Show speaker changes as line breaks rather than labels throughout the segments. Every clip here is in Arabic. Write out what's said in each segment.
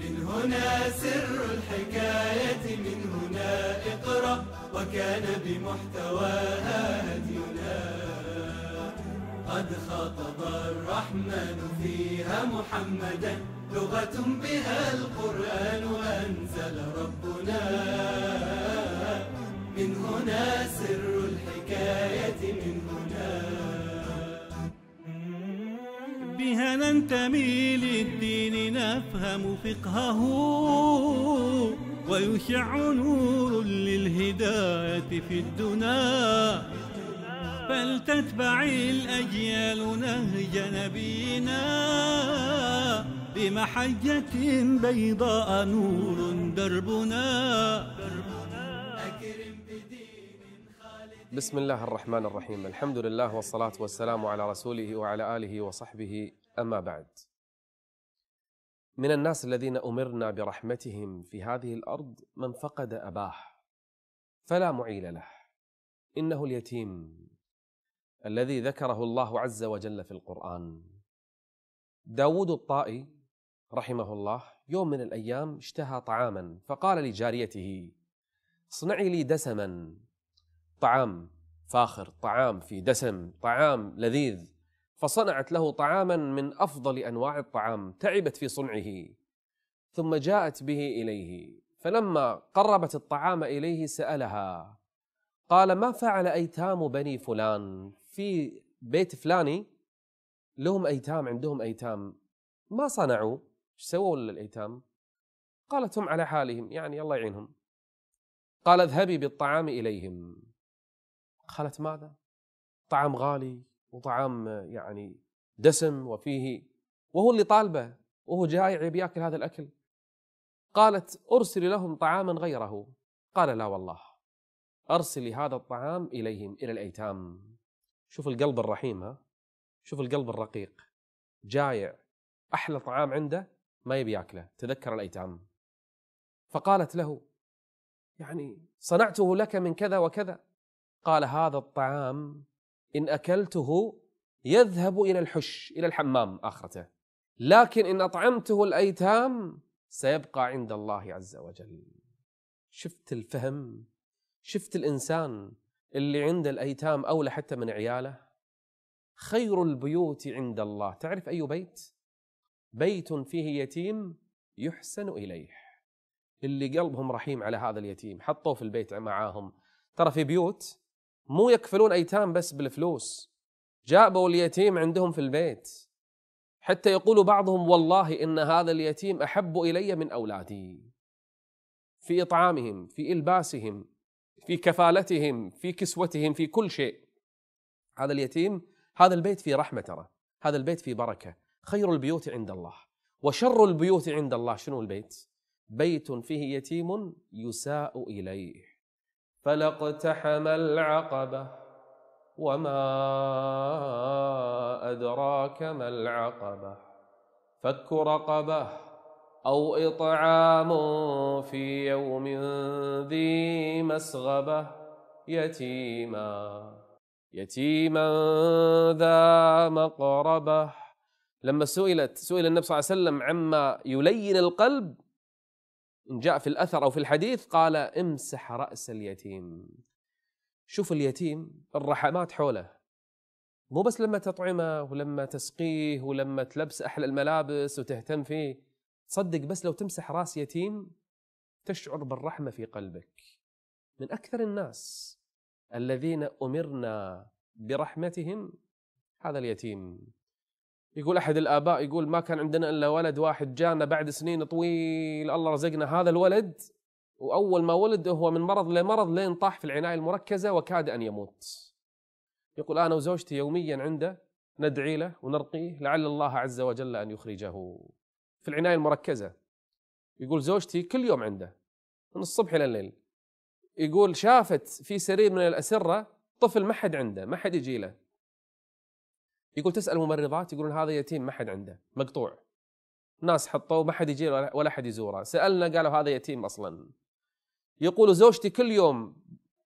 من هنا سر الحكاية من هنا اقرأ وكان بمحتواها هدينا قد خاطب الرحمن فيها محمدا لغة بها القرآن أنزل ربنا من هنا سر الحكاية من بها ننتمي للدين نفهم فقهه ويشع نور للهداية في الدنا فلتتبع الأجيال نهج نبينا بمحجة بيضاء نور دربنا أكرم بدين
بسم الله الرحمن الرحيم الحمد لله والصلاة والسلام على رسوله وعلى آله وصحبه أما بعد من الناس الذين أمرنا برحمتهم في هذه الأرض من فقد أباه فلا معيل له إنه اليتيم الذي ذكره الله عز وجل في القرآن داود الطائي رحمه الله يوم من الأيام اشتهى طعاما فقال لجاريته اصنعي لي دسما طعام فاخر طعام في دسم طعام لذيذ فصنعت له طعاما من افضل انواع الطعام تعبت في صنعه ثم جاءت به اليه فلما قربت الطعام اليه سالها قال ما فعل ايتام بني فلان في بيت فلاني لهم ايتام عندهم ايتام ما صنعوا ايش سووا الايتام قالت هم على حالهم يعني الله يعينهم قال اذهبي بالطعام اليهم قالت ماذا؟ طعام غالي وطعام آه، يعني دسم وفيه وهو اللي طالبه وهو جائع يبي ياكل هذا الاكل قالت ارسلي لهم طعاما غيره قال لا والله ارسلي هذا الطعام اليهم الى الايتام شوف القلب الرحيم ها شوف القلب الرقيق جائع احلى طعام عنده ما يبي ياكله تذكر الايتام فقالت له يعني صنعته لك من كذا وكذا قال هذا الطعام إن أكلته يذهب إلى الحش إلى الحمام آخرته لكن إن أطعمته الأيتام سيبقى عند الله عز وجل شفت الفهم شفت الإنسان اللي عند الأيتام أولى حتى من عياله خير البيوت عند الله تعرف أي بيت بيت فيه يتيم يحسن إليه اللي قلبهم رحيم على هذا اليتيم حطوه في البيت معاهم ترى في بيوت مو يكفلون ايتام بس بالفلوس جابوا اليتيم عندهم في البيت حتى يقول بعضهم والله ان هذا اليتيم احب الي من اولادي في اطعامهم في الباسهم في كفالتهم في كسوتهم في كل شيء هذا اليتيم هذا البيت فيه رحمه ترى هذا البيت فيه بركه خير البيوت عند الله وشر البيوت عند الله شنو البيت بيت فيه يتيم يساء اليه فلاقتحم العقبة وما أدراك ما العقبة فك رقبة أو إطعام في يوم ذي مسغبة يتيما يتيما ذا مقربة لما سئلت سئل النبي صلى الله عليه وسلم عما يلين القلب إن جاء في الأثر أو في الحديث قال امسح رأس اليتيم شوف اليتيم الرحمات حوله مو بس لما تطعمه ولما تسقيه ولما تلبس أحلى الملابس وتهتم فيه تصدق بس لو تمسح راس يتيم تشعر بالرحمة في قلبك من أكثر الناس الذين أمرنا برحمتهم هذا اليتيم يقول احد الاباء يقول ما كان عندنا الا ولد واحد جانا بعد سنين طويل الله رزقنا هذا الولد واول ما ولد هو من مرض لمرض لين طاح في العنايه المركزه وكاد ان يموت. يقول انا وزوجتي يوميا عنده ندعي له ونرقيه لعل الله عز وجل ان يخرجه. في العنايه المركزه يقول زوجتي كل يوم عنده من الصبح الى الليل. يقول شافت في سرير من الاسره طفل ما حد عنده، ما حد يجي له. يقول تسال ممرضات يقولون هذا يتيم ما حد عنده مقطوع ناس حطوه ما حد يجي ولا حد يزوره سالنا قالوا هذا يتيم اصلا يقول زوجتي كل يوم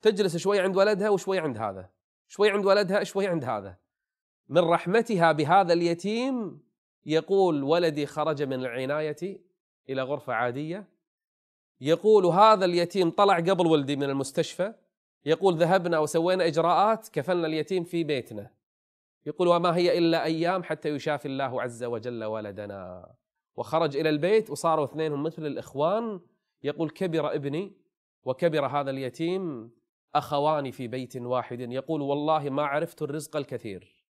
تجلس شوي عند ولدها وشوي عند هذا شوي عند ولدها شوي عند هذا من رحمتها بهذا اليتيم يقول ولدي خرج من العناية إلى غرفة عادية يقول هذا اليتيم طلع قبل ولدي من المستشفى يقول ذهبنا وسوينا إجراءات كفلنا اليتيم في بيتنا يقول وما هي إلا أيام حتى يشافي الله عز وجل ولدنا وخرج إلى البيت وصاروا اثنينهم مثل الإخوان يقول كبر ابني وكبر هذا اليتيم أخوان في بيت واحد يقول والله ما عرفت الرزق الكثير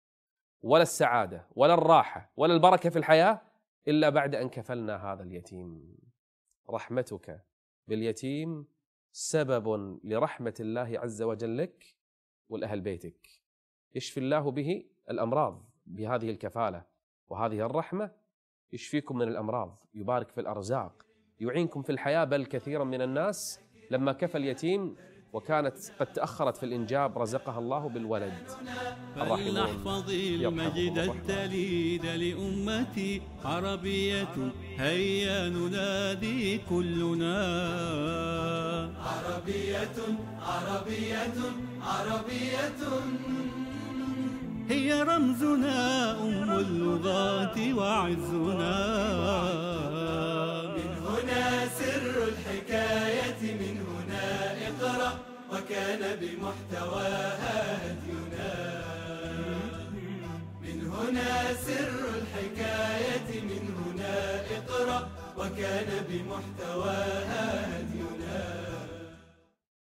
ولا السعادة ولا الراحة ولا البركة في الحياة إلا بعد أن كفلنا هذا اليتيم رحمتك باليتيم سبب لرحمة الله عز وجل لك والأهل بيتك يشفي الله به الأمراض بهذه الكفالة وهذه الرحمة يشفيكم من الأمراض يبارك في الأرزاق يعينكم في الحياة بل كثيرا من الناس لما كفى اليتيم وكانت قد تأخرت في الإنجاب رزقها الله بالولد
فلنحفظ المجد التليد لأمتي عربية هيا ننادي كلنا عربية عربية عربية هي رمزنا أم اللغات وعزنا من هنا سر الحكاية من هنا اقرأ وكان بمحتواها هدينا من هنا سر الحكاية من هنا اقرأ وكان بمحتواها هدينا